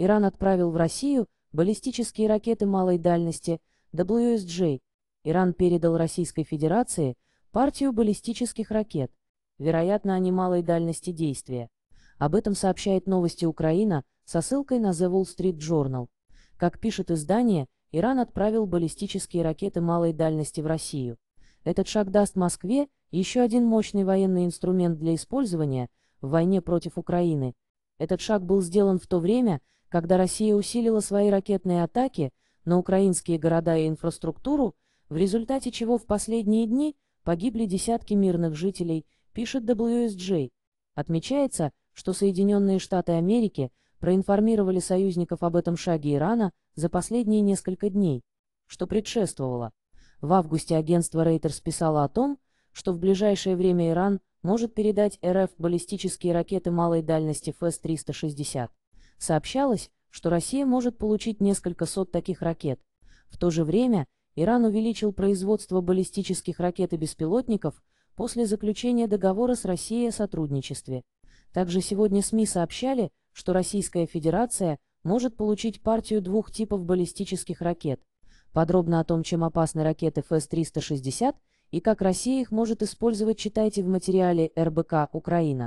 Иран отправил в Россию баллистические ракеты малой дальности WSJ. Иран передал Российской Федерации партию баллистических ракет. Вероятно, они малой дальности действия. Об этом сообщает новости Украина со ссылкой на The Wall Street Journal. Как пишет издание, Иран отправил баллистические ракеты малой дальности в Россию. Этот шаг даст Москве еще один мощный военный инструмент для использования в войне против Украины. Этот шаг был сделан в то время, когда Россия усилила свои ракетные атаки на украинские города и инфраструктуру, в результате чего в последние дни погибли десятки мирных жителей, пишет WSJ. Отмечается, что Соединенные Штаты Америки проинформировали союзников об этом шаге Ирана за последние несколько дней, что предшествовало. В августе агентство Reuters писало о том, что в ближайшее время Иран может передать РФ баллистические ракеты малой дальности ФС-360. Сообщалось, что Россия может получить несколько сот таких ракет. В то же время Иран увеличил производство баллистических ракет и беспилотников после заключения договора с Россией о сотрудничестве. Также сегодня СМИ сообщали, что Российская Федерация может получить партию двух типов баллистических ракет. Подробно о том, чем опасны ракеты ФС-360 и как Россия их может использовать, читайте в материале РБК «Украина».